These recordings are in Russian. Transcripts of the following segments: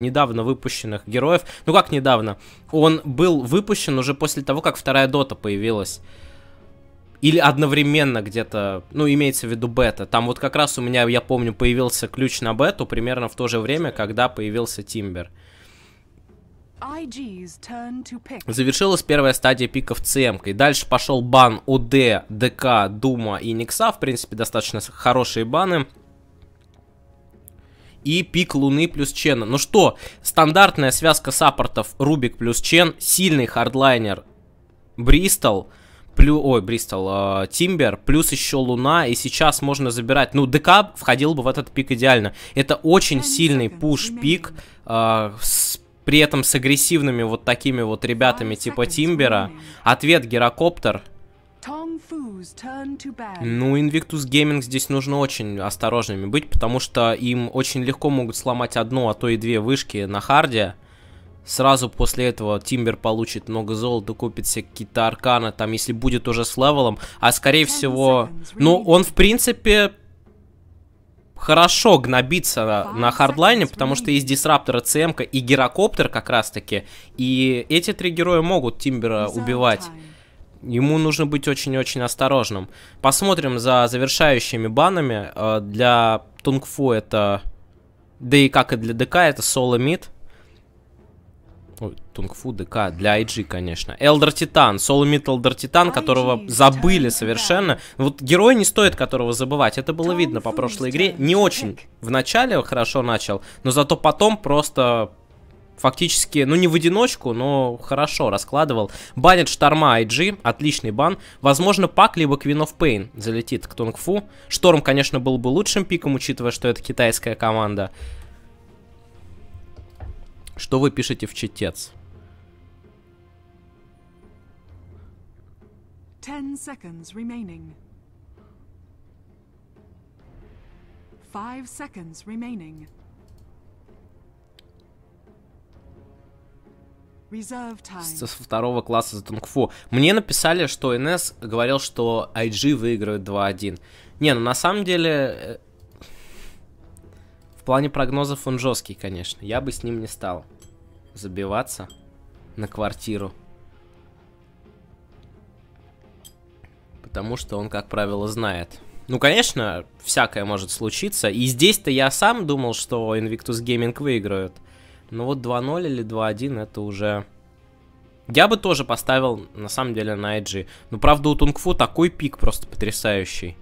недавно выпущенных героев. Ну как недавно? Он был выпущен уже после того, как вторая дота появилась. Или одновременно где-то, ну, имеется в виду бета. Там вот как раз у меня, я помню, появился ключ на бету примерно в то же время, когда появился Тимбер. Завершилась первая стадия пиков ЦМ. И дальше пошел бан ОД, ДК, Дума и Никса. В принципе, достаточно хорошие баны и пик Луны плюс Чена. Ну что, стандартная связка саппортов Рубик плюс Чен, сильный хардлайнер Бристол, плю ой, Бристол, а, Тимбер, плюс еще Луна, и сейчас можно забирать, ну, ДК входил бы в этот пик идеально. Это очень сильный пуш-пик, а, при этом с агрессивными вот такими вот ребятами типа Тимбера. Ответ Герокоптер, ну, Invictus Gaming здесь нужно очень осторожными быть, потому что им очень легко могут сломать одну, а то и две вышки на харде. Сразу после этого Тимбер получит много золота, купит себе какие-то арканы, там, если будет уже с левелом. А скорее всего... Ну, он, в принципе, хорошо гнобиться на, хардлайне, потому что есть дисраптора ЦМК и гирокоптер как раз-таки. И эти три героя могут Тимбера убивать ему нужно быть очень-очень осторожным. Посмотрим за завершающими банами. Э, для Тунгфу это... Да и как и для ДК, это соло мид. Ой, Тунгфу, ДК, для IG, конечно. Элдер Титан, соло мид Элдер Титан, которого забыли совершенно. Вот герой не стоит которого забывать, это было видно по прошлой игре. Не очень в начале хорошо начал, но зато потом просто фактически, ну не в одиночку, но хорошо раскладывал. Банит Шторма IG, отличный бан. Возможно, Пак либо Queen of Pain залетит к Тунгфу. Шторм, конечно, был бы лучшим пиком, учитывая, что это китайская команда. Что вы пишете в читец? Ten seconds remaining. Five seconds remaining. со второго класса за Тунгфу. Мне написали, что НС говорил, что IG выигрывает 2-1. Не, ну на самом деле... Э, в плане прогнозов он жесткий, конечно. Я бы с ним не стал забиваться на квартиру. Потому что он, как правило, знает. Ну, конечно, всякое может случиться. И здесь-то я сам думал, что Invictus Gaming выиграют. Ну вот 2-0 или 2-1 это уже... Я бы тоже поставил, на самом деле, на IG. Но, ну, правда, у Тунгфу такой пик просто потрясающий.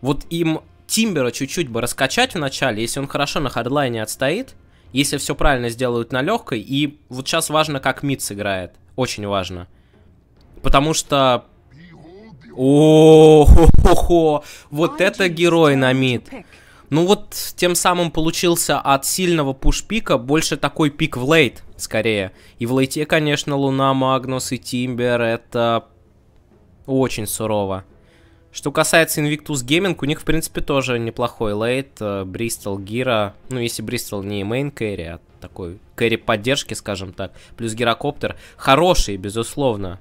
Вот им Тимбера чуть-чуть бы раскачать вначале, если он хорошо на хардлайне отстоит, если все правильно сделают на легкой, и вот сейчас важно, как мид сыграет. Очень важно. Потому что... О, -хо -хо -хо. вот это герой на мид. Ну вот тем самым получился от сильного пуш-пика больше такой пик в лейт, скорее. И в лейте, конечно, Луна, Магнус и Тимбер — это очень сурово. Что касается Invictus Gaming, у них, в принципе, тоже неплохой лейт. Бристол, э, Гира. Ну, если Бристол не мейн кэрри, а такой кэрри поддержки, скажем так. Плюс Гирокоптер. Хорошие, безусловно,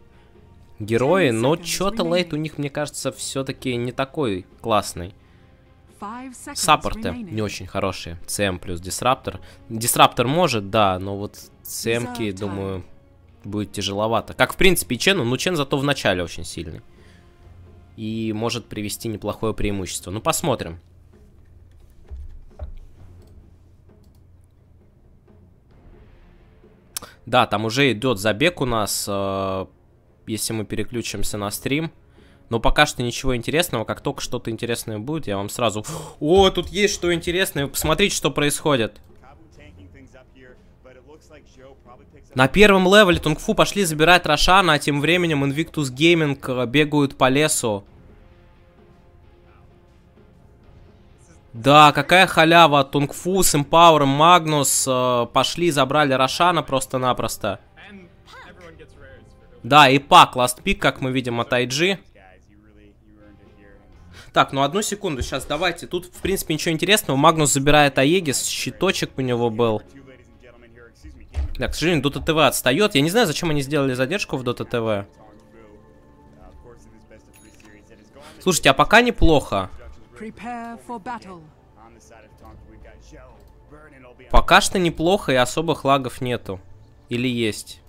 герои, но что-то лейт у них, мне кажется, все-таки не такой классный. Саппорты не очень хорошие. CM плюс Дисраптор. Дисраптор может, да, но вот CM, думаю, будет тяжеловато. Как, в принципе, и Чену, но Чен зато в начале очень сильный. И может привести неплохое преимущество. Ну, посмотрим. Да, там уже идет забег у нас. Э, если мы переключимся на стрим. Но пока что ничего интересного. Как только что-то интересное будет, я вам сразу... О, тут есть что интересное. Посмотрите, что происходит. На первом левеле Тунгфу пошли забирать Рошана, а тем временем Invictus Gaming э, бегают по лесу. Да, какая халява. Тунгфу с Empower, Магнус э, пошли, забрали Рошана просто-напросто. Да, и Пак, ласт пик, как мы видим, от IG. Так, ну одну секунду, сейчас давайте. Тут, в принципе, ничего интересного. Магнус забирает Аегис, щиточек у него был. Да, к сожалению, Дота ТВ отстает. Я не знаю, зачем они сделали задержку в Дота ТВ. Слушайте, а пока неплохо. Пока что неплохо и особых лагов нету. Или есть?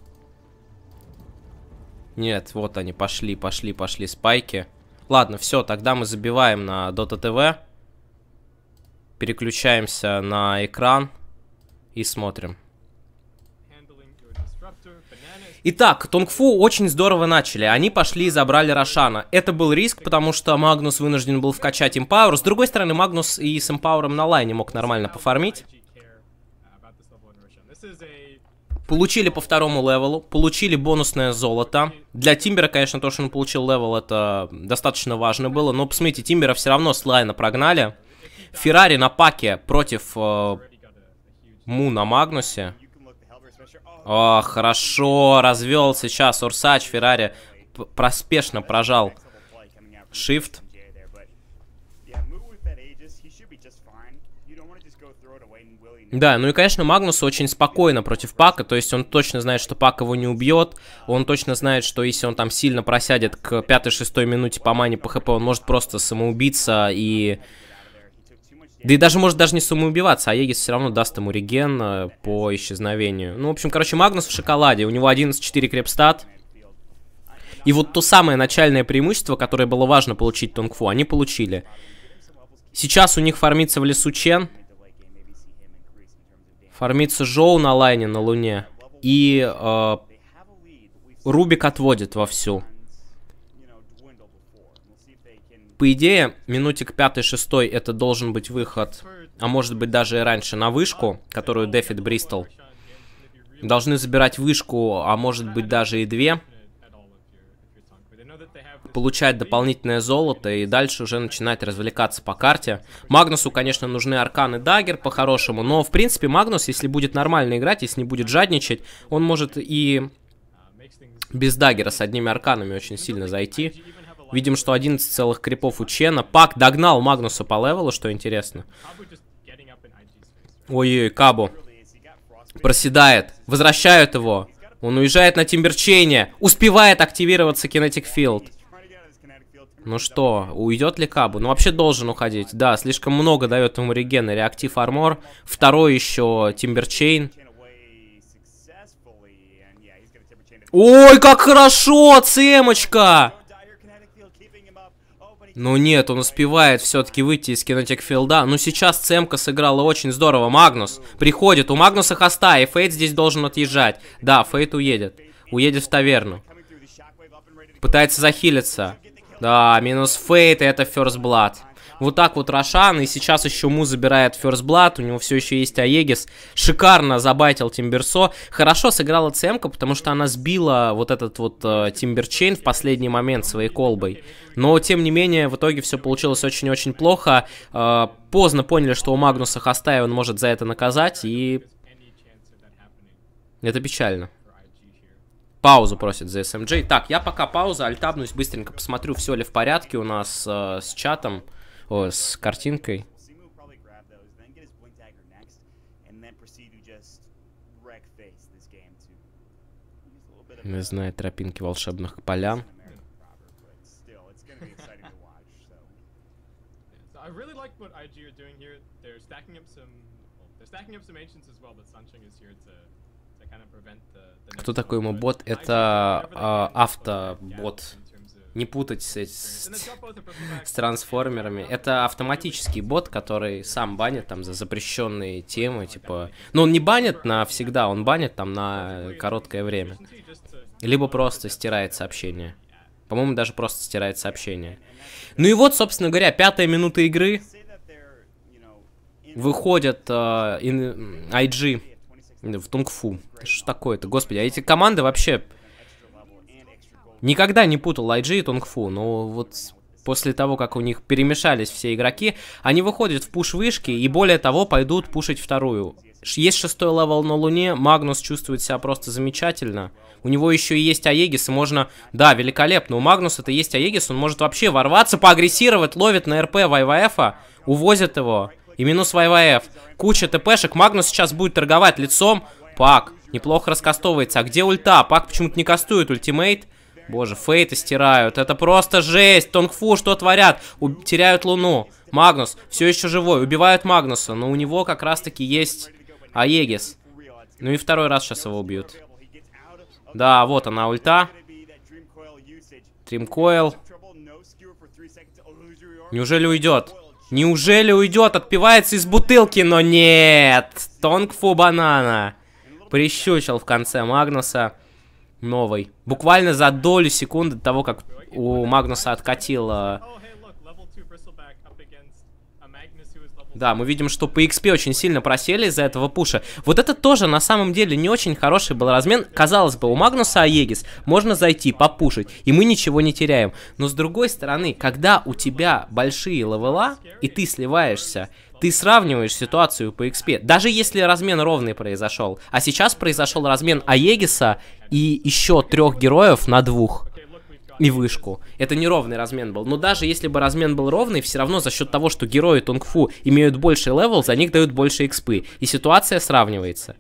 Нет, вот они, пошли, пошли, пошли спайки. Ладно, все, тогда мы забиваем на Dota TV. Переключаемся на экран и смотрим. Итак, Тонгфу очень здорово начали. Они пошли и забрали Рошана. Это был риск, потому что Магнус вынужден был вкачать Empower. С другой стороны, Магнус и с Empower на лайне мог нормально пофармить. Получили по второму левелу, получили бонусное золото. Для Тимбера, конечно, то, что он получил левел, это достаточно важно было. Но посмотрите, Тимбера все равно с лайна прогнали. Феррари на паке против э, Му на Магнусе. О, а, хорошо, развел сейчас Урсач, Феррари проспешно прожал shift. Да, ну и, конечно, Магнус очень спокойно против Пака, то есть он точно знает, что Пак его не убьет, он точно знает, что если он там сильно просядет к 5-6 минуте по мане, по хп, он может просто самоубиться и... Да и даже может даже не самоубиваться, а Егис все равно даст ему реген э, по исчезновению. Ну, в общем, короче, Магнус в шоколаде, у него 11-4 крепстат. И вот то самое начальное преимущество, которое было важно получить Тонгфу, они получили. Сейчас у них фармится в лесу Чен, Фармится Жоу на лайне на Луне. И э, Рубик отводит вовсю. По идее, минутик 5-6 это должен быть выход, а может быть даже и раньше, на вышку, которую дефит Бристол. Должны забирать вышку, а может быть даже и две получать дополнительное золото и дальше уже начинать развлекаться по карте. Магнусу, конечно, нужны арканы дагер по-хорошему, но, в принципе, Магнус, если будет нормально играть, если не будет жадничать, он может и без дагера с одними арканами очень сильно зайти. Видим, что 11 целых крипов у Чена. Пак догнал Магнуса по левелу, что интересно. Ой-ой, Кабу. Проседает. Возвращают его. Он уезжает на Тимберчейне. Успевает активироваться Kinetic Field. Ну что, уйдет ли Кабу? Ну вообще должен уходить. Да, слишком много дает ему регена. Реактив армор. Второй еще Тимберчейн. Ой, как хорошо, Цемочка! Ну нет, он успевает все-таки выйти из кинотек филда. Но ну, сейчас Цемка сыграла очень здорово. Магнус приходит. У Магнуса хоста, и Фейт здесь должен отъезжать. Да, Фейт уедет. Уедет в таверну. Пытается захилиться. Да, минус фейт, и это First Blood. Вот так вот Рошан, и сейчас еще Му забирает First Blood, у него все еще есть Аегис. Шикарно забайтил Тимберсо. Хорошо сыграла ЦМК, потому что она сбила вот этот вот э, Тимберчейн в последний момент своей колбой. Но, тем не менее, в итоге все получилось очень-очень плохо. Э, поздно поняли, что у Магнуса Хастая он может за это наказать, и... Это печально. Паузу просит за SMG. Так, я пока пауза, альтабнусь, быстренько посмотрю, все ли в порядке у нас э, с чатом, о, с картинкой. Не знаю, тропинки волшебных полян. stacking up some, they're stacking up some ancients as well. But Sunshine is here to кто такой мой бот? Это а, автобот. Не путать с, с, с трансформерами. Это автоматический бот, который сам банит там за запрещенные темы, типа... Но ну, он не банит навсегда, он банит там на короткое время. Либо просто стирает сообщение. По-моему, даже просто стирает сообщение. Ну и вот, собственно говоря, пятая минута игры. Выходят э, а, IG в тунг-фу. Что такое-то? Господи, а эти команды вообще... Никогда не путал IG и тунг-фу, но вот после того, как у них перемешались все игроки, они выходят в пуш вышки и более того пойдут пушить вторую. Есть шестой левел на Луне, Магнус чувствует себя просто замечательно. У него еще и есть Аегис, и можно... Да, великолепно, у Магнуса это есть Аегис, он может вообще ворваться, поагрессировать, ловит на РП Вайваэфа, увозит его и минус ВВФ. Куча ТПшек, Магнус сейчас будет торговать лицом. Пак, неплохо раскастовывается. А где ульта? Пак почему-то не кастует ультимейт. Боже, фейты стирают. Это просто жесть. Тонгфу, что творят? У теряют луну. Магнус все еще живой. Убивают Магнуса, но у него как раз-таки есть Аегис. Ну и второй раз сейчас его убьют. Да, вот она ульта. Тримкоил. Неужели уйдет? Неужели уйдет? Отпивается из бутылки, но нет! Тонгфу банана. Прищучил в конце Магнуса новый. Буквально за долю секунды до того, как у Магнуса откатило Да, мы видим, что по XP очень сильно просели из-за этого пуша. Вот это тоже на самом деле не очень хороший был размен. Казалось бы, у Магнуса Аегис можно зайти, попушить, и мы ничего не теряем. Но с другой стороны, когда у тебя большие левела, и ты сливаешься, ты сравниваешь ситуацию по XP. Даже если размен ровный произошел, а сейчас произошел размен Аегиса и еще трех героев на двух и вышку. Это неровный размен был. Но даже если бы размен был ровный, все равно за счет того, что герои Тунгфу имеют больший левел, за них дают больше экспы. И ситуация сравнивается.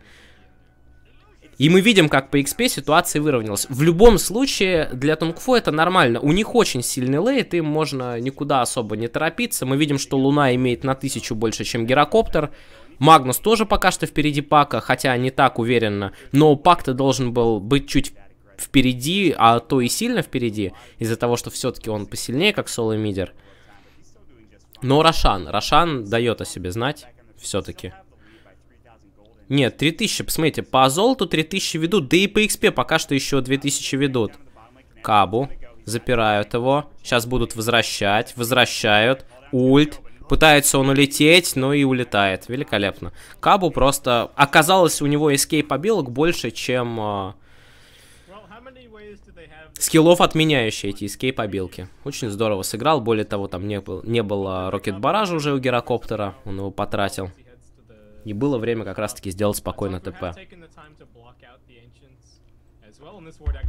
И мы видим, как по XP ситуация выровнялась. В любом случае, для Тунгфу это нормально. У них очень сильный лейт, им можно никуда особо не торопиться. Мы видим, что Луна имеет на тысячу больше, чем Герокоптер. Магнус тоже пока что впереди Пака, хотя не так уверенно. Но Пак-то должен был быть чуть впереди, а то и сильно впереди, из-за того, что все-таки он посильнее, как соло-мидер. Но Рошан, Рошан дает о себе знать все-таки. Нет, 3000, посмотрите, по золоту 3000 ведут, да и по XP пока что еще 2000 ведут. Кабу, запирают его, сейчас будут возвращать, возвращают, ульт, пытается он улететь, но и улетает, великолепно. Кабу просто, оказалось, у него эскейп побилок больше, чем а, скиллов, отменяющие эти эскейп-обилки. Очень здорово сыграл, более того, там не, был, не было рокет-баража уже у гирокоптера, он его потратил. И было время как раз-таки сделать спокойно ТП. Uh,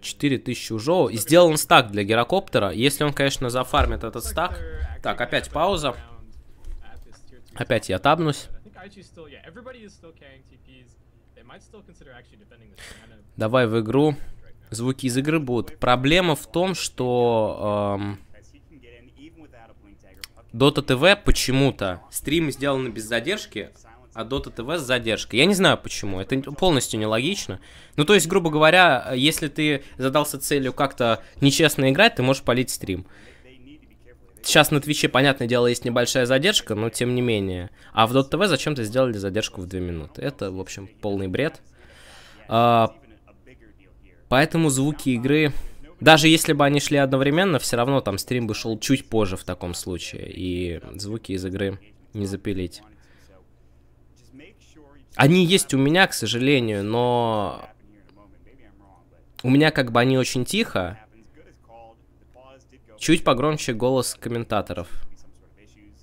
Четыре тысячи ужоу. И сделан стак для гирокоптера. Если он, конечно, зафармит этот стак... Так, опять пауза. Опять я табнусь. Давай в игру. Звуки из игры будут. Проблема в том, что... Эм... Dota TV почему-то стримы сделаны без задержки, а Dota TV с задержкой. Я не знаю почему, это полностью нелогично. Ну, то есть, грубо говоря, э, если ты задался целью как-то нечестно играть, ты можешь полить стрим сейчас на Твиче, понятное дело, есть небольшая задержка, но тем не менее. А в Dot зачем-то сделали задержку в 2 минуты. Это, в общем, полный бред. А, поэтому звуки игры... Даже если бы они шли одновременно, все равно там стрим бы шел чуть позже в таком случае. И звуки из игры не запилить. Они есть у меня, к сожалению, но... У меня как бы они очень тихо, Чуть погромче голос комментаторов.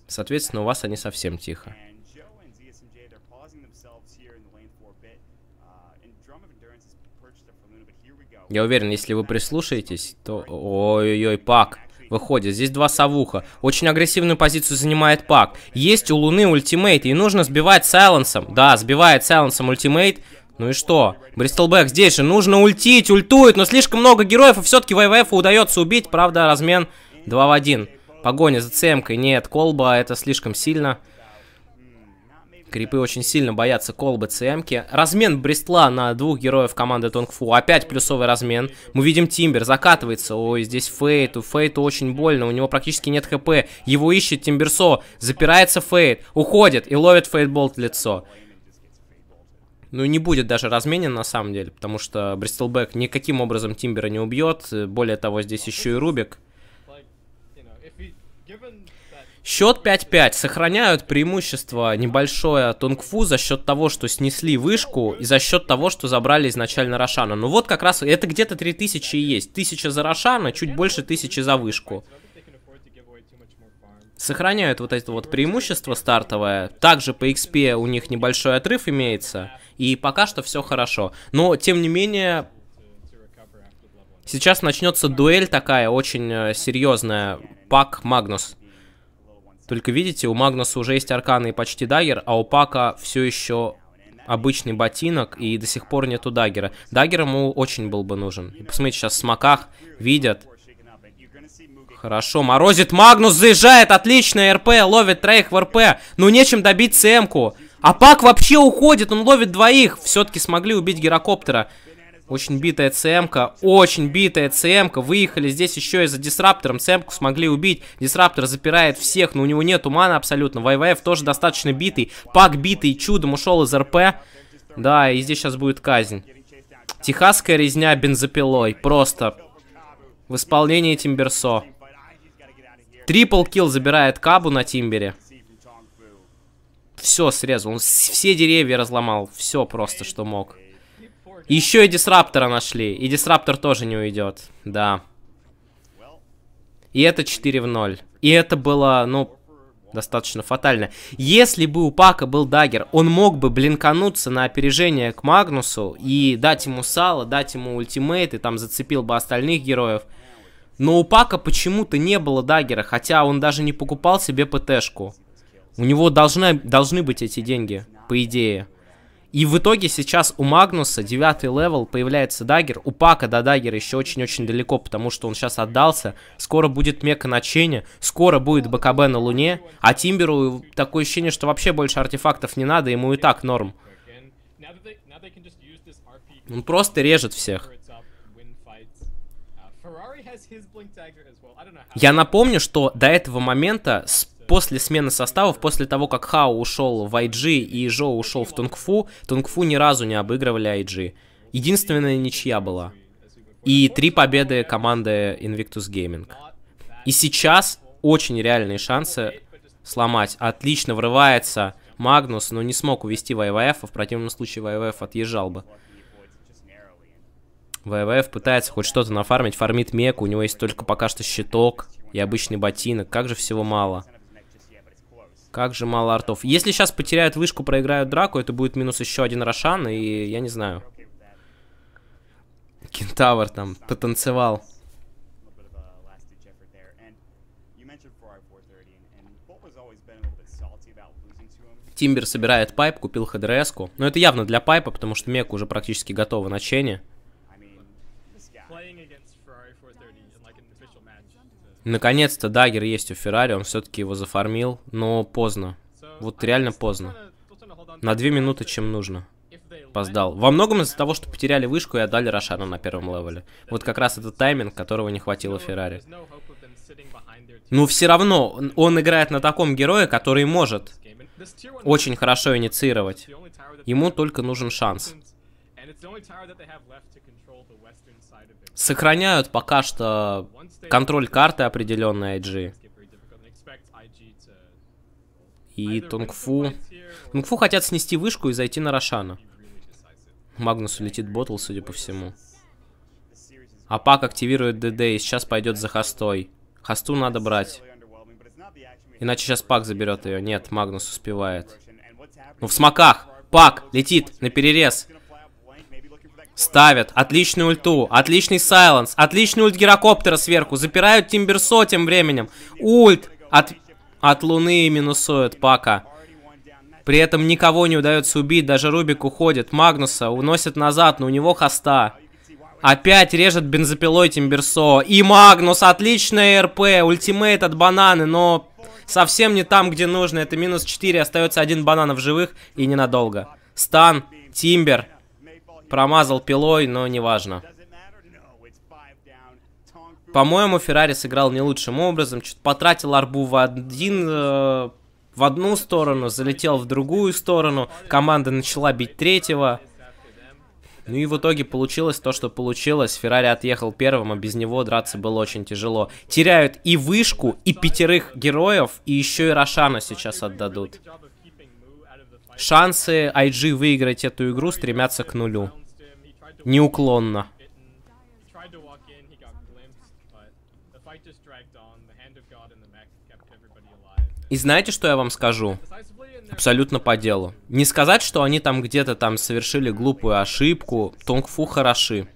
Соответственно, у вас они совсем тихо. Я уверен, если вы прислушаетесь, то... Ой-ой-ой, Пак выходит. Здесь два совуха. Очень агрессивную позицию занимает Пак. Есть у Луны ультимейт, и нужно сбивать Сайленсом. Да, сбивает Сайленсом ультимейт. Ну и что? Бристлбэк здесь же. Нужно ультить. Ультует, но слишком много героев. И все-таки ВВФ удается убить. Правда, размен 2 в 1. Погоня за цемкой. Нет, колба это слишком сильно. Крипы очень сильно боятся колбы ЦМки. Размен Бристла на двух героев команды Тонгфу. Опять плюсовый размен. Мы видим Тимбер закатывается. Ой, здесь Фейт. У Фейта очень больно. У него практически нет ХП. Его ищет Тимберсо. Запирается Фейт. Уходит и ловит Фейтболт в лицо ну, не будет даже разменен на самом деле, потому что Бристлбэк никаким образом Тимбера не убьет. Более того, здесь еще и Рубик. Счет 5-5. Сохраняют преимущество небольшое Тунгфу за счет того, что снесли вышку и за счет того, что забрали изначально Рошана. Ну вот как раз это где-то 3000 и есть. 1000 за Рошана, чуть больше 1000 за вышку сохраняют вот это вот преимущество стартовое. Также по XP у них небольшой отрыв имеется, и пока что все хорошо. Но, тем не менее, сейчас начнется дуэль такая очень э, серьезная. Пак Магнус. Только видите, у Магнуса уже есть арканы и почти дагер, а у Пака все еще обычный ботинок и до сих пор нету дагера. Дагер ему очень был бы нужен. И посмотрите, сейчас в смоках видят, Хорошо, морозит Магнус, заезжает, отлично, РП, ловит троих в РП. Ну, нечем добить СМ-ку. А Пак вообще уходит, он ловит двоих. Все-таки смогли убить гирокоптера. Очень битая ЦМ-ка, очень битая ЦМ-ка. Выехали здесь еще и за дисраптором. ЦМ-ку смогли убить. Дисраптор запирает всех, но у него нет мана абсолютно. ВВФ тоже достаточно битый. Пак битый, чудом ушел из РП. Да, и здесь сейчас будет казнь. Техасская резня бензопилой. Просто в исполнении Тимберсо. Трипл килл забирает Кабу на Тимбере. Все срезал. Он все деревья разломал. Все просто, что мог. Еще и Дисраптора нашли. И Дисраптор тоже не уйдет. Да. И это 4 в 0. И это было, ну, достаточно фатально. Если бы у Пака был дагер, он мог бы блинкануться на опережение к Магнусу и дать ему сало, дать ему ультимейт, и там зацепил бы остальных героев. Но у Пака почему-то не было даггера, хотя он даже не покупал себе ПТшку. У него должны, должны быть эти деньги, по идее. И в итоге сейчас у Магнуса 9 левел появляется дагер. У Пака до дагера еще очень-очень далеко, потому что он сейчас отдался. Скоро будет Мека на Чене, скоро будет БКБ на Луне. А Тимберу такое ощущение, что вообще больше артефактов не надо, ему и так норм. Он просто режет всех. Я напомню, что до этого момента, с, после смены составов, после того, как Хао ушел в IG и Жо ушел в Тунгфу, Тунгфу ни разу не обыгрывали IG. Единственная ничья была. И три победы команды Invictus Gaming. И сейчас очень реальные шансы сломать. Отлично врывается Магнус, но не смог увести ВВФ, а в противном случае ВВФ отъезжал бы. ВВФ пытается хоть что-то нафармить, фармит Меку, у него есть только пока что щиток и обычный ботинок, как же всего мало. Как же мало артов. Если сейчас потеряют вышку, проиграют драку, это будет минус еще один Рошан, и я не знаю. Кентавр там потанцевал. Тимбер собирает пайп, купил хдрс -ку. Но это явно для пайпа, потому что мека уже практически готова на чене. Наконец-то дагер есть у Феррари, он все-таки его зафармил, но поздно. Вот реально поздно. На две минуты, чем нужно. Поздал. Во многом из-за того, что потеряли вышку и отдали Рошана на первом левеле. Вот как раз этот тайминг, которого не хватило Феррари. Но ну, все равно он играет на таком герое, который может очень хорошо инициировать. Ему только нужен шанс сохраняют пока что контроль карты определенной IG. И Тунгфу... Тунгфу хотят снести вышку и зайти на Рошана. Магнус улетит ботл, судя по всему. А Пак активирует ДД и сейчас пойдет за Хостой. Хосту надо брать. Иначе сейчас Пак заберет ее. Нет, Магнус успевает. Ну в смоках! Пак летит на перерез. Ставят. Отличный ульту. Отличный сайленс. Отличный ульт гирокоптера сверху. Запирают Тимберсо тем временем. Ульт. От, от луны минусуют пока. При этом никого не удается убить. Даже Рубик уходит. Магнуса уносит назад, но у него хоста. Опять режет бензопилой Тимберсо. И Магнус. отличная РП. Ультимейт от бананы, но совсем не там, где нужно. Это минус 4. Остается один банана в живых и ненадолго. Стан. Тимбер. Промазал пилой, но неважно. По-моему, Феррари сыграл не лучшим образом. Чуть потратил арбу в один... Э, в одну сторону, залетел в другую сторону. Команда начала бить третьего. Ну и в итоге получилось то, что получилось. Феррари отъехал первым, а без него драться было очень тяжело. Теряют и вышку, и пятерых героев, и еще и Рошана сейчас отдадут. Шансы IG выиграть эту игру стремятся к нулю. Неуклонно. И знаете, что я вам скажу? Абсолютно по делу. Не сказать, что они там где-то там совершили глупую ошибку. Тонгфу хороши.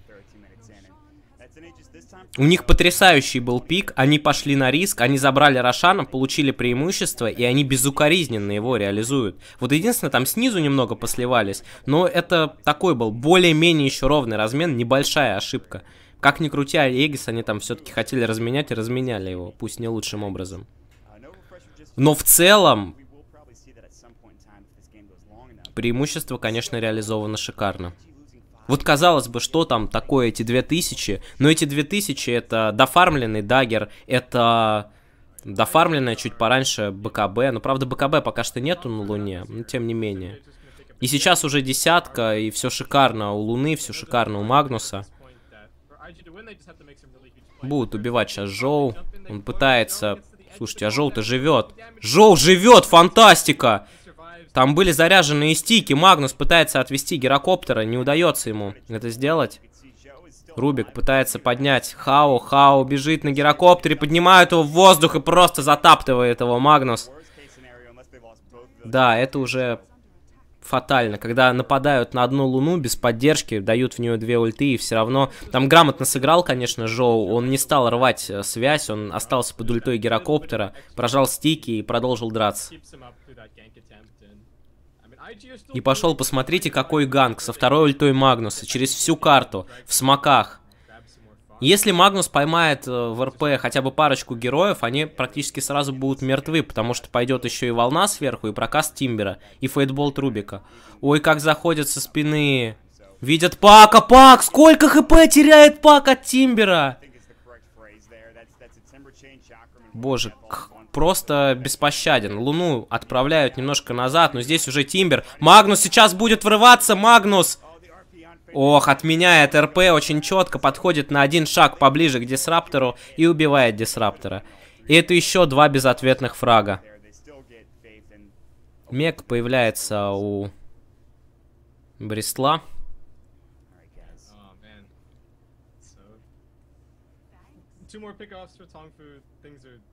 У них потрясающий был пик, они пошли на риск, они забрали Рошана, получили преимущество, и они безукоризненно его реализуют. Вот единственное, там снизу немного посливались, но это такой был более-менее еще ровный размен, небольшая ошибка. Как ни крути, Егис они там все-таки хотели разменять и разменяли его, пусть не лучшим образом. Но в целом, преимущество, конечно, реализовано шикарно. Вот казалось бы, что там такое эти 2000, но эти 2000 это дофармленный дагер, это дофармленная чуть пораньше БКБ, но ну, правда БКБ пока что нету на Луне, но тем не менее. И сейчас уже десятка, и все шикарно у Луны, все шикарно у Магнуса. Будут убивать сейчас Жоу, он пытается... Слушайте, а Жоу-то живет. Жоу живет, фантастика! Там были заряженные стики. Магнус пытается отвести гирокоптера. Не удается ему это сделать. Рубик пытается поднять Хао. Хао бежит на гирокоптере, поднимает его в воздух и просто затаптывает его Магнус. Да, это уже фатально, когда нападают на одну луну без поддержки, дают в нее две ульты и все равно... Там грамотно сыграл, конечно, Жоу, он не стал рвать э, связь, он остался под ультой гирокоптера, прожал стики и продолжил драться. И пошел, посмотрите, какой ганг со второй ультой Магнуса через всю карту, в смоках. Если Магнус поймает э, в РП хотя бы парочку героев, они практически сразу будут мертвы, потому что пойдет еще и волна сверху, и проказ Тимбера, и фейтбол Трубика. Ой, как заходят со спины. Видят Пака, Пак, сколько хп теряет Пак от Тимбера? Боже, просто беспощаден. Луну отправляют немножко назад, но здесь уже Тимбер. Магнус сейчас будет врываться, Магнус! Ох, отменяет РП, очень четко подходит на один шаг поближе к Дисраптору и убивает Дисраптора. И это еще два безответных фрага. Мег появляется у Брестла.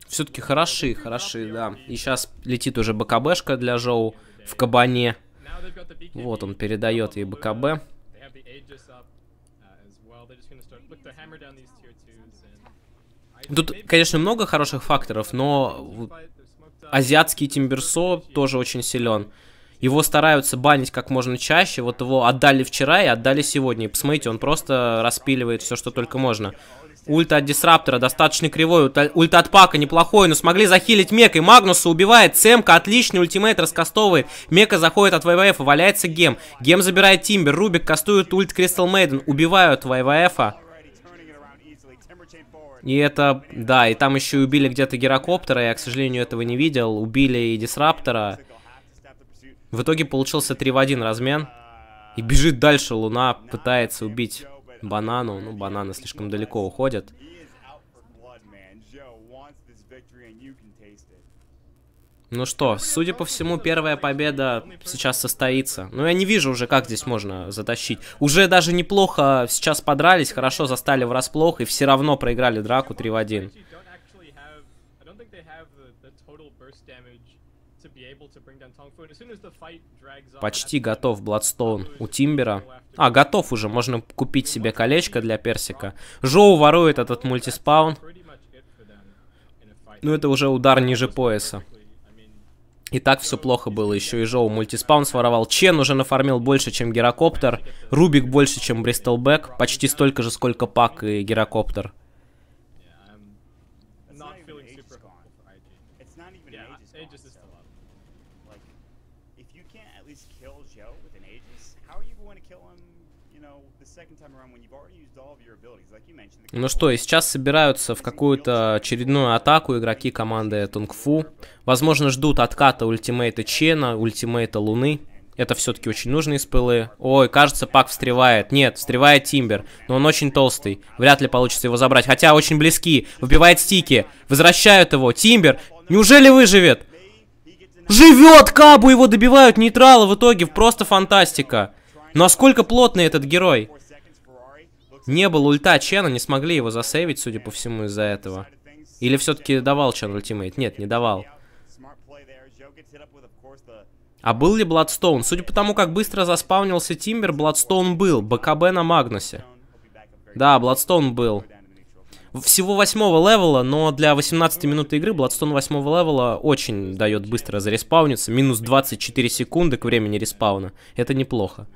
Все-таки хороши, хороши, да. И сейчас летит уже БКБшка для Жоу в кабане. Вот он передает ей БКБ. Uh, Тут, конечно, много хороших факторов, но азиатский Тимберсо тоже очень силен. Его стараются банить как можно чаще. Вот его отдали вчера и отдали сегодня. И посмотрите, он просто распиливает все, что только можно. Ульта от Дисраптора достаточно кривой. Ульта, от Пака неплохой, но смогли захилить Мека. И Магнуса убивает. Цемка отличный ультимейт раскастовывает. Мека заходит от ВВФ, валяется Гем. Гем забирает Тимбер. Рубик кастует ульт Кристал Мейден. Убивают ВВФа. И это, да, и там еще убили где-то Герокоптера, я, к сожалению, этого не видел. Убили и Дисраптора. В итоге получился 3 в 1 размен. И бежит дальше Луна, пытается убить банану. Ну, бананы слишком далеко уходят. Ну что, судя по всему, первая победа сейчас состоится. Но ну, я не вижу уже, как здесь можно затащить. Уже даже неплохо сейчас подрались, хорошо застали врасплох и все равно проиграли драку 3 в 1. Почти готов Бладстоун у Тимбера. А, готов уже, можно купить себе колечко для персика. Жоу ворует этот мультиспаун. Ну, это уже удар ниже пояса. И так все плохо было. Еще и Жоу мультиспаун своровал. Чен уже нафармил больше, чем Герокоптер. Рубик больше, чем Бристлбэк. Почти столько же, сколько Пак и Герокоптер. if you can't at least kill Zhao with an Aegis, how are you going to kill him, Ну что, и сейчас собираются в какую-то очередную атаку игроки команды Тунгфу. Возможно, ждут отката ультимейта Чена, ультимейта Луны. Это все-таки очень нужные спылы. Ой, кажется, Пак встревает. Нет, встревает Тимбер. Но он очень толстый. Вряд ли получится его забрать. Хотя очень близки. Выбивает стики. Возвращают его. Тимбер. Неужели выживет? Живет Кабу, его добивают нейтралы в итоге, просто фантастика. Насколько плотный этот герой? Не было ульта Чена, не смогли его засейвить, судя по всему, из-за этого. Или все-таки давал Чен ультимейт? Нет, не давал. А был ли Бладстоун? Судя по тому, как быстро заспавнился Тимбер, Бладстоун был. БКБ на Магнусе. Да, Бладстоун был всего восьмого левела, но для 18 минуты игры Bloodstone восьмого левела очень дает быстро зареспауниться. Минус 24 секунды к времени респауна. Это неплохо.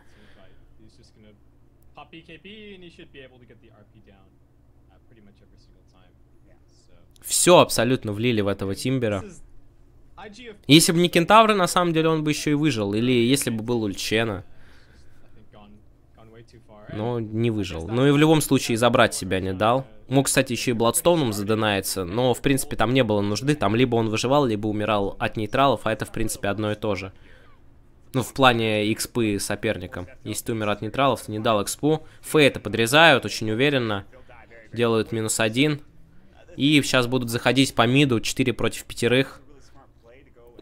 Все абсолютно влили в этого Тимбера. Если бы не Кентавра, на самом деле он бы еще и выжил. Или если бы был Ульчена но не выжил. ну и в любом случае забрать себя не дал. Мог, кстати, еще и Бладстоуном задонается, но, в принципе, там не было нужды. Там либо он выживал, либо умирал от нейтралов, а это, в принципе, одно и то же. Ну, в плане экспы соперника. Если ты умер от нейтралов, ты не дал экспу. Фэй это подрезают очень уверенно. Делают минус один. И сейчас будут заходить по миду 4 против пятерых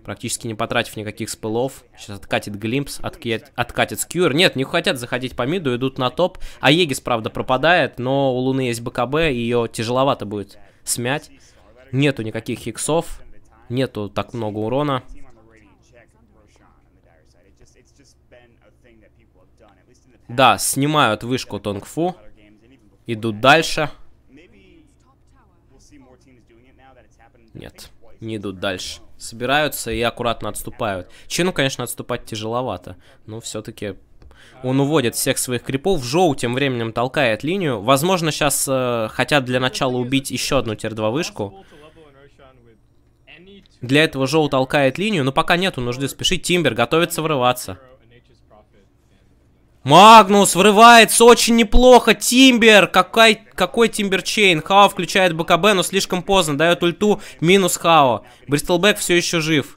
практически не потратив никаких спылов. Сейчас откатит Глимпс, откат, откатит Скьюр. Нет, не хотят заходить по миду, идут на топ. А Егис, правда, пропадает, но у Луны есть БКБ, ее тяжеловато будет смять. Нету никаких хиксов, нету так много урона. Да, снимают вышку Тонгфу, идут дальше. Нет не идут дальше. Собираются и аккуратно отступают. Чину, конечно, отступать тяжеловато, но все-таки он уводит всех своих крипов. Жоу тем временем толкает линию. Возможно, сейчас э, хотят для начала убить еще одну тир-2 вышку. Для этого Жоу толкает линию, но пока нету нужды спешить. Тимбер готовится врываться. Магнус врывается очень неплохо. Тимбер. Какой, какой Тимберчейн? Хао включает БКБ, но слишком поздно. Дает ульту. Минус Хао. Бристлбэк все еще жив.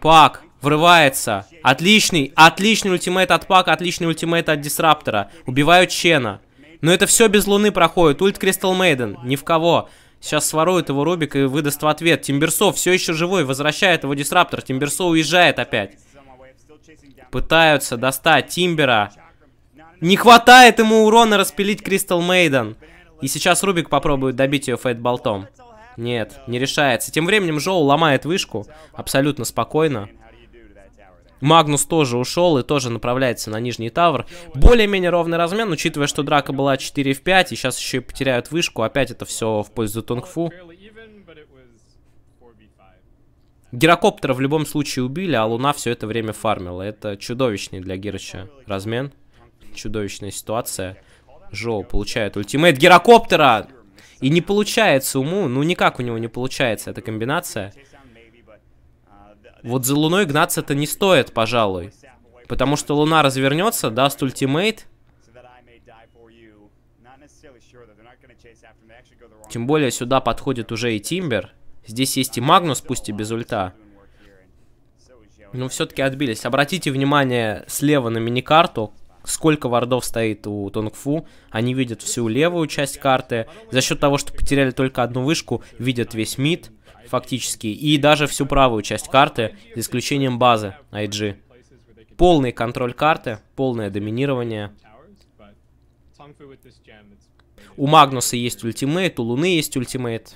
Пак. Врывается. Отличный. Отличный ультимейт от Пака. Отличный ультимейт от Дисраптора. Убивают Чена. Но это все без луны проходит. Ульт Кристал Мейден. Ни в кого. Сейчас сворует его Рубик и выдаст в ответ. Тимберсо все еще живой. Возвращает его Дисраптор. Тимберсо уезжает опять пытаются достать Тимбера. Не хватает ему урона распилить Кристал Мейден. И сейчас Рубик попробует добить ее фейт-болтом. Нет, не решается. Тем временем Жоу ломает вышку абсолютно спокойно. Магнус тоже ушел и тоже направляется на нижний тавр. Более-менее ровный размен, учитывая, что драка была 4 в 5, и сейчас еще и потеряют вышку. Опять это все в пользу Тунгфу. Гирокоптера в любом случае убили, а Луна все это время фармила. Это чудовищный для Гирыча размен. Чудовищная ситуация. Жоу получает ультимейт гирокоптера! И не получается уму, ну никак у него не получается эта комбинация. Вот за Луной гнаться-то не стоит, пожалуй. Потому что Луна развернется, даст ультимейт. Тем более сюда подходит уже и Тимбер. Здесь есть и Магнус, пусть и без ульта. Но все-таки отбились. Обратите внимание слева на мини-карту, сколько вардов стоит у Тонгфу. Они видят всю левую часть карты. За счет того, что потеряли только одну вышку, видят весь мид фактически. И даже всю правую часть карты, за исключением базы IG. Полный контроль карты, полное доминирование. У Магнуса есть ультимейт, у Луны есть ультимейт.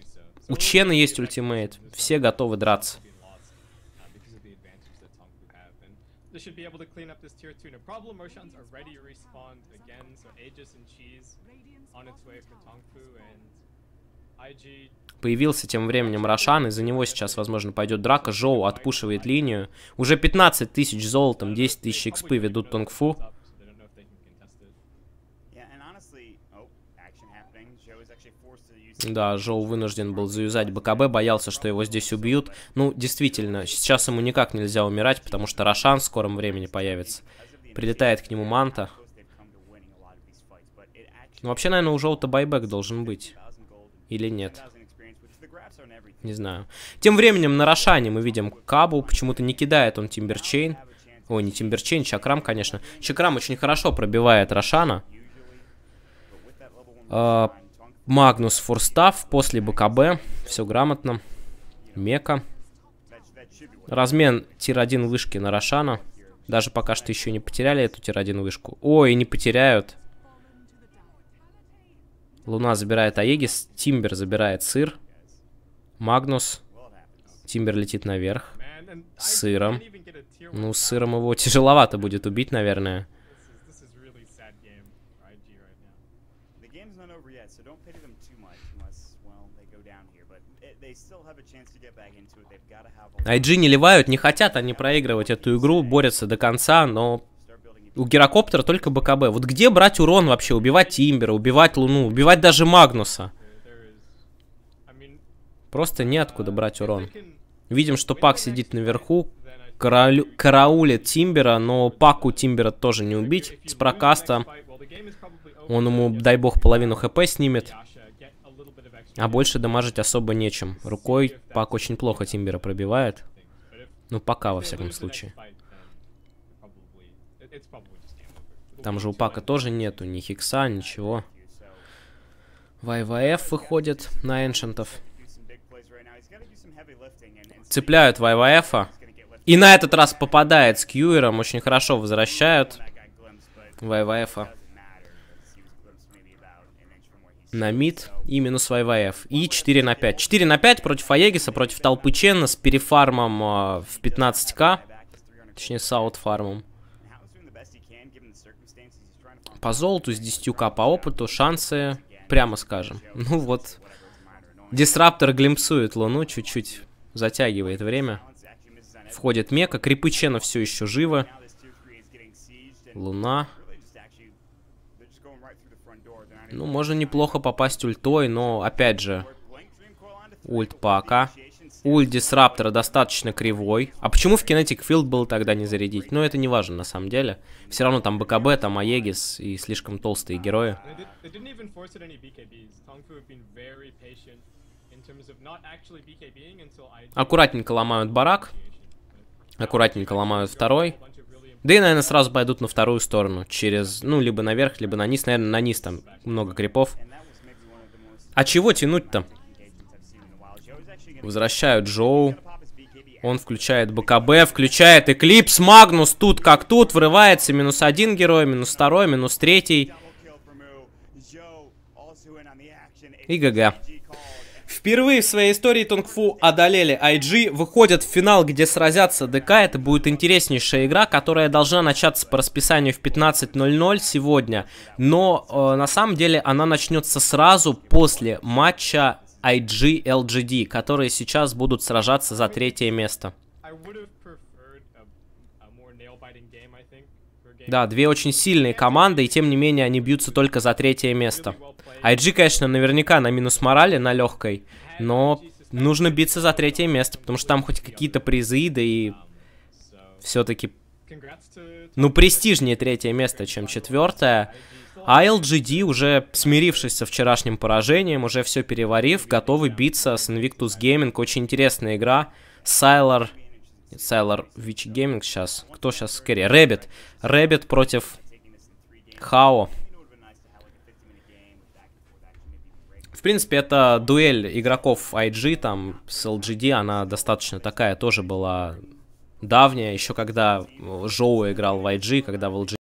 У Чена есть ультимейт. Все готовы драться. Появился тем временем Рошан, и за него сейчас, возможно, пойдет драка. Жоу отпушивает линию. Уже 15 тысяч золотом, 10 тысяч экспы ведут Тонгфу. Да, Жоу вынужден был завязать БКБ, боялся, что его здесь убьют. Ну, действительно, сейчас ему никак нельзя умирать, потому что Рошан в скором времени появится. Прилетает к нему Манта. Ну, вообще, наверное, у Жоу-то байбек должен быть. Или нет? Не знаю. Тем временем на Рошане мы видим Кабу. Почему-то не кидает он Тимберчейн. Ой, не Тимберчейн, Чакрам, конечно. Чакрам очень хорошо пробивает Рошана. А, Магнус Фурстав после БКБ. Все грамотно. Мека. Размен тир-1 вышки на Рошана. Даже пока что еще не потеряли эту тир-1 вышку. Ой, не потеряют. Луна забирает Аегис. Тимбер забирает сыр. Магнус. Тимбер летит наверх. С сыром. Ну, с сыром его тяжеловато будет убить, наверное. IG не ливают, не хотят они проигрывать эту игру, борются до конца, но у Герокоптера только БКБ. Вот где брать урон вообще? Убивать Тимбера, убивать Луну, убивать даже Магнуса. Просто неоткуда брать урон. Видим, что Пак сидит наверху, караулю, караулит Тимбера, но Паку Тимбера тоже не убить. С прокаста он ему, дай бог, половину хп снимет. А больше дамажить особо нечем. Рукой пак очень плохо Тимбера пробивает. Ну, пока, во всяком случае. Там же у Пака тоже нету ни Хикса, ничего. ВВФ выходит на Эншентов. Цепляют ВВФ. И на этот раз попадает с Кьюером. Очень хорошо возвращают ВВФ. -а на мид и минус ВВФ. И 4 на 5. 4 на 5 против Аегиса, против толпы Чена с перефармом э, в 15к. Точнее, с аутфармом. По золоту с 10к, по опыту шансы, прямо скажем. Ну вот, Дисраптор глимпсует Луну, чуть-чуть затягивает время. Входит Мека, крипы Чена все еще живы. Луна. Ну, можно неплохо попасть ультой, но, опять же, ульт пака. Ульт Дисраптора достаточно кривой. А почему в Kinetic Field было тогда не зарядить? Ну, это не важно, на самом деле. Все равно там БКБ, там Аегис и слишком толстые герои. Аккуратненько ломают барак. Аккуратненько ломают второй. Да и, наверное, сразу пойдут на вторую сторону, через, ну, либо наверх, либо на низ, наверное, на низ там много крипов. А чего тянуть-то? Возвращают Джоу. Он включает БКБ, включает Эклипс, Магнус тут как тут, врывается, минус один герой, минус второй, минус третий. И ГГ. Впервые в своей истории Тунгфу одолели IG, выходят в финал, где сразятся ДК. Это будет интереснейшая игра, которая должна начаться по расписанию в 15.00 сегодня. Но э, на самом деле она начнется сразу после матча IG LGD, которые сейчас будут сражаться за третье место. Да, две очень сильные команды, и тем не менее они бьются только за третье место. IG, конечно, наверняка на минус морали, на легкой, но нужно биться за третье место, потому что там хоть какие-то призы, да и все-таки, ну, престижнее третье место, чем четвертое. А LGD, уже смирившись со вчерашним поражением, уже все переварив, готовы биться с Invictus Gaming. Очень интересная игра. Сайлор Сайлор Вичи Гейминг сейчас. Кто сейчас скорее? Рэббит. Рэббит против Хао. В принципе, это дуэль игроков IG там с LGD, она достаточно такая тоже была давняя, еще когда Жоу играл в IG, когда в LGD